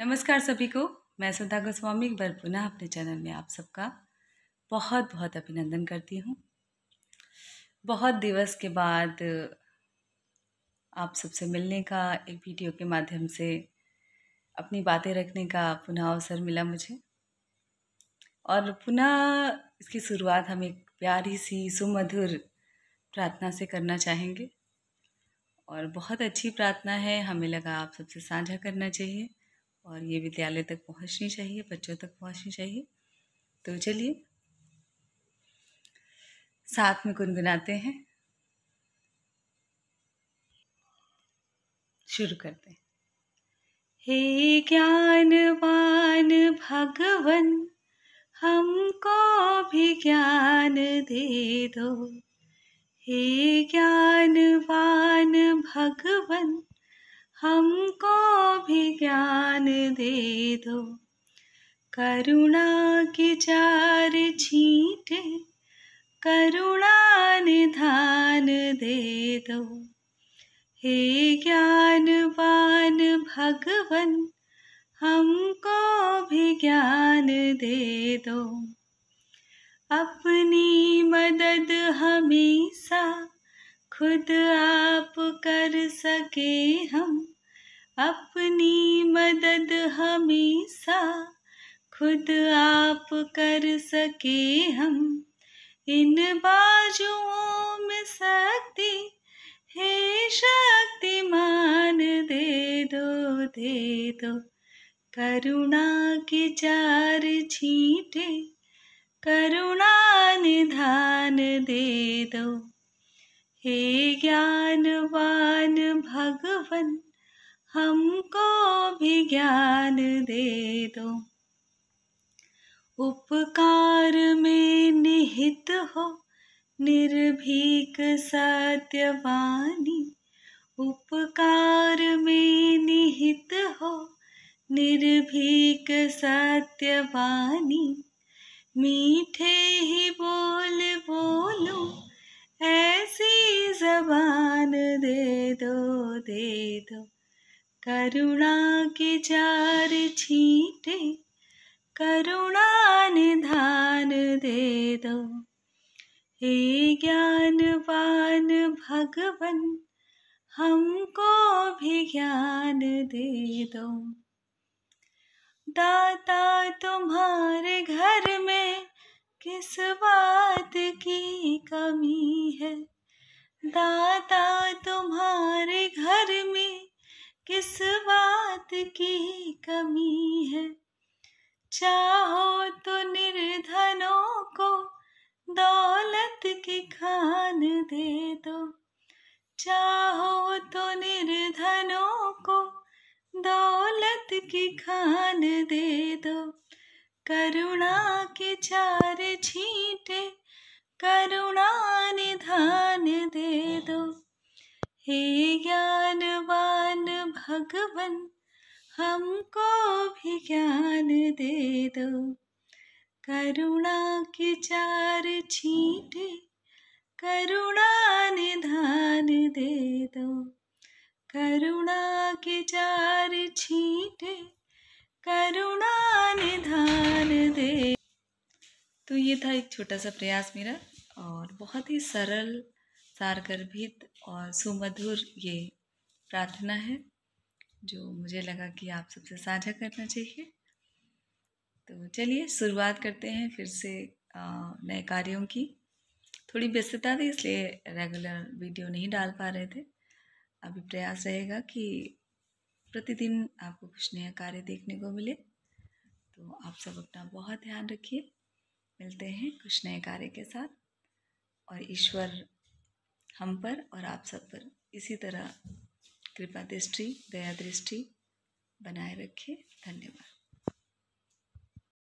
नमस्कार सभी को मैं सुधा गोस्वामी एक बार पुनः अपने चैनल में आप सबका बहुत बहुत अभिनंदन करती हूँ बहुत दिवस के बाद आप सबसे मिलने का एक वीडियो के माध्यम से अपनी बातें रखने का पुनः अवसर मिला मुझे और पुनः इसकी शुरुआत हम एक प्यारी सी सुमधुर प्रार्थना से करना चाहेंगे और बहुत अच्छी प्रार्थना है हमें लगा आप सबसे साझा करना चाहिए और ये विद्यालय तक पहुंचनी चाहिए बच्चों तक पहुंचनी चाहिए तो चलिए साथ में गुनगुनाते हैं शुरू करते हैं हे ज्ञानवान भगवन हमको भी ज्ञान दे दो हे ज्ञानवान भगवन हमको भी ज्ञान दे दो करुणा की चार छींटे करुणा निधान दे दो हे ज्ञानवान भगवन हमको भी ज्ञान दे दो अपनी मदद हमेशा खुद आप कर सके हम अपनी मदद हमेशा खुद आप कर सके हम इन बाजुओं में शक्ति हे शक्तिमान दे दो दे दो करुणा के चार छींटे करुणा निधान दे दो हे ज्ञानवान भगवन हमको भी ज्ञान दे दो उपकार में निहित हो निर्भीक सत्यवाणी उपकार में निहित हो निर्भीक सत्यवाणी मीठे ही बोल बोलो ऐसी जबान दे दो दे दो करुणा के चार छींटे करुणा निधान दे दो हे ज्ञानवान भगवन हमको भी ज्ञान दे दो दाता तुम्हारे घर में किस बात की कमी है दादा तुम्हारे घर में किस बात की कमी है चाहो तो निर्धनों को दौलत की खान दे दो चाहो तो निर्धनों को दौलत की खान दे दो करुणा के चार छींटे करुणा निधान दे दो हे ज्ञानवान भगवन हमको भी ज्ञान दे दो करुणा के चार छींटे करुणा निधान दे दो करुणा के चार छींटे करुणा में ध्यान दे तो ये था एक छोटा सा प्रयास मेरा और बहुत ही सरल सारगर्भित और सुमधुर ये प्रार्थना है जो मुझे लगा कि आप सबसे साझा करना चाहिए तो चलिए शुरुआत करते हैं फिर से नए कार्यों की थोड़ी व्यस्तता थी इसलिए रेगुलर वीडियो नहीं डाल पा रहे थे अभी प्रयास रहेगा कि प्रतिदिन आपको कुछ नया कार्य देखने को मिले तो आप सब अपना बहुत ध्यान रखिए मिलते हैं कुछ नए कार्य के साथ और ईश्वर हम पर और आप सब पर इसी तरह कृपा दृष्टि दया दृष्टि बनाए रखिए धन्यवाद